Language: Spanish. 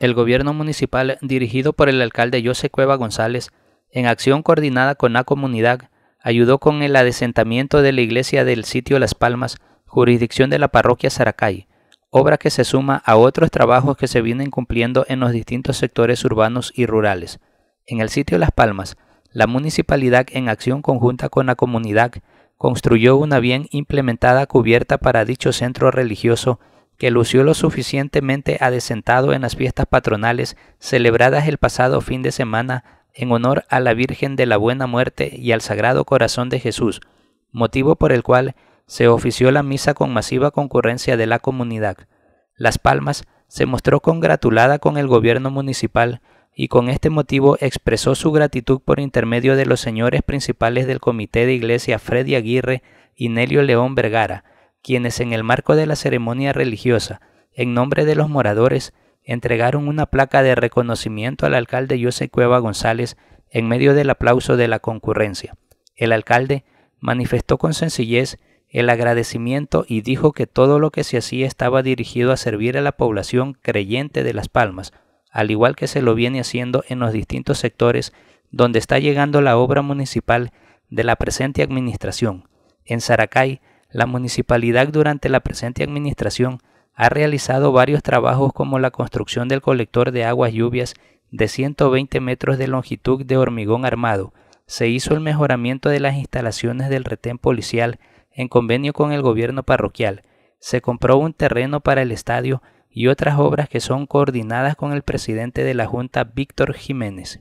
el gobierno municipal dirigido por el alcalde José Cueva González, en acción coordinada con la comunidad, ayudó con el adesentamiento de la iglesia del sitio Las Palmas, jurisdicción de la parroquia Saracay, obra que se suma a otros trabajos que se vienen cumpliendo en los distintos sectores urbanos y rurales. En el sitio Las Palmas, la municipalidad en acción conjunta con la comunidad construyó una bien implementada cubierta para dicho centro religioso que lució lo suficientemente adecentado en las fiestas patronales celebradas el pasado fin de semana en honor a la Virgen de la Buena Muerte y al Sagrado Corazón de Jesús, motivo por el cual se ofició la misa con masiva concurrencia de la comunidad. Las Palmas se mostró congratulada con el gobierno municipal y con este motivo expresó su gratitud por intermedio de los señores principales del Comité de Iglesia Freddy Aguirre y Nelio León Vergara, quienes en el marco de la ceremonia religiosa, en nombre de los moradores, entregaron una placa de reconocimiento al alcalde José Cueva González en medio del aplauso de la concurrencia. El alcalde manifestó con sencillez el agradecimiento y dijo que todo lo que se hacía estaba dirigido a servir a la población creyente de Las Palmas, al igual que se lo viene haciendo en los distintos sectores donde está llegando la obra municipal de la presente administración. En Saracay, la municipalidad durante la presente administración ha realizado varios trabajos como la construcción del colector de aguas lluvias de 120 metros de longitud de hormigón armado. Se hizo el mejoramiento de las instalaciones del retén policial en convenio con el gobierno parroquial. Se compró un terreno para el estadio y otras obras que son coordinadas con el presidente de la Junta, Víctor Jiménez.